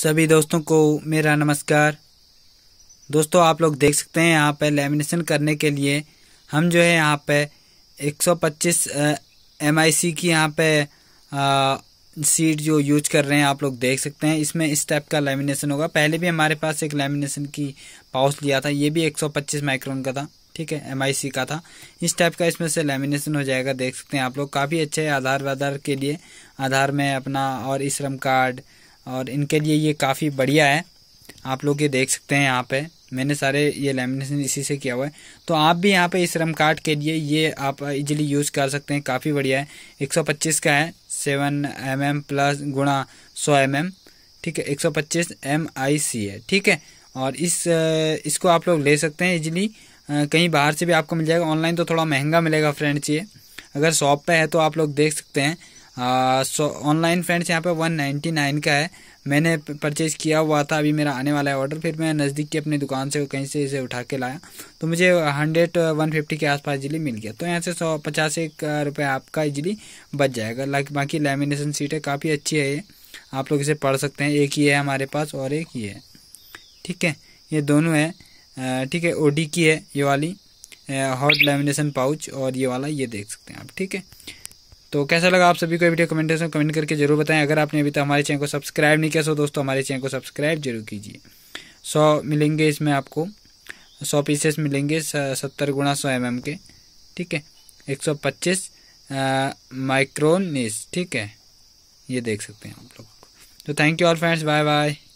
सभी दोस्तों को मेरा नमस्कार दोस्तों आप लोग देख सकते हैं यहाँ पर लेमिनेशन करने के लिए हम जो है यहाँ पे 125 एम आई सी की यहाँ पे सीट जो यूज कर रहे हैं आप लोग देख सकते हैं इसमें इस टाइप का लेमिनेशन होगा पहले भी हमारे पास एक लेमिनेशन की पाउस लिया था ये भी 125 माइक्रोन का था ठीक है एम का था इस टाइप का इसमें से लेमिनेशन हो जाएगा देख सकते हैं आप लोग काफ़ी अच्छे आधार वाधार के लिए आधार में अपना और इसम कार्ड और इनके लिए ये काफ़ी बढ़िया है आप लोग ये देख सकते हैं यहाँ पे मैंने सारे ये लेमिनेशन इसी से किया हुआ है तो आप भी यहाँ पे इस रम कार्ड के लिए ये आप इजीली यूज़ कर सकते हैं काफ़ी बढ़िया है 125 का है 7 एम एम प्लस गुणा सौ एम mm। एम ठीक है 125 एम आई सी है ठीक है और इस इसको आप लोग ले सकते हैं इजीली कहीं बाहर से भी आपको मिल जाएगा ऑनलाइन तो थोड़ा महंगा मिलेगा फ्रेंड्स ये अगर शॉप पर है तो आप लोग देख सकते हैं सो ऑनलाइन फ्रेंड्स यहाँ पे 199 का है मैंने परचेज़ किया हुआ था अभी मेरा आने वाला है ऑर्डर फिर मैं नज़दीक की अपनी दुकान से कहीं से इसे उठा के लाया तो मुझे हंड्रेड वन फिफ्टी के आसपास इजिली मिल गया तो यहाँ से सौ पचास एक uh, रुपये आपका इजिली बच जाएगा बाकी लेमिनेशन सीट है काफ़ी अच्छी है ये आप लोग इसे पढ़ सकते हैं एक ही है हमारे पास और एक ही है ठीक है ये दोनों है ठीक है ओडी की है ये वाली हॉट लेमिनेशन पाउच और ये वाला ये देख सकते हैं आप ठीक है तो कैसा लगा आप सभी को वीडियो में कमेंट करके जरूर बताएं अगर आपने अभी तक हमारे चैनल को सब्सक्राइब नहीं किया सो दोस्तों हमारे चैनल को सब्सक्राइब जरूर कीजिए सौ मिलेंगे इसमें आपको सौ पीसेस मिलेंगे सत्तर गुणा सौ एम mm के ठीक है एक सौ पच्चीस माइक्रोनिस ठीक है ये देख सकते हैं आप लोग तो thank you all friends bye bye